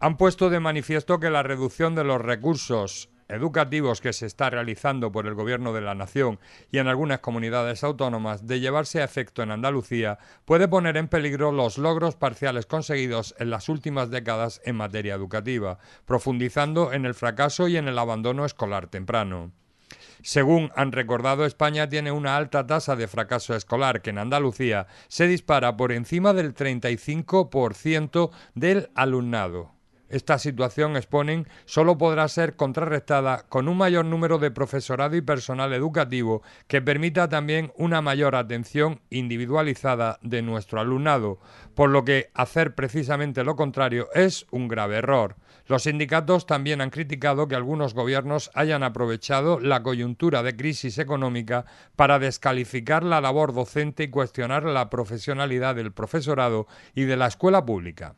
han puesto de manifiesto que la reducción de los recursos educativos que se está realizando por el Gobierno de la Nación y en algunas comunidades autónomas de llevarse a efecto en Andalucía puede poner en peligro los logros parciales conseguidos en las últimas décadas en materia educativa, profundizando en el fracaso y en el abandono escolar temprano. Según han recordado, España tiene una alta tasa de fracaso escolar que en Andalucía se dispara por encima del 35% del alumnado. Esta situación, exponen, solo podrá ser contrarrestada con un mayor número de profesorado y personal educativo que permita también una mayor atención individualizada de nuestro alumnado, por lo que hacer precisamente lo contrario es un grave error. Los sindicatos también han criticado que algunos gobiernos hayan aprovechado la coyuntura de crisis económica para descalificar la labor docente y cuestionar la profesionalidad del profesorado y de la escuela pública.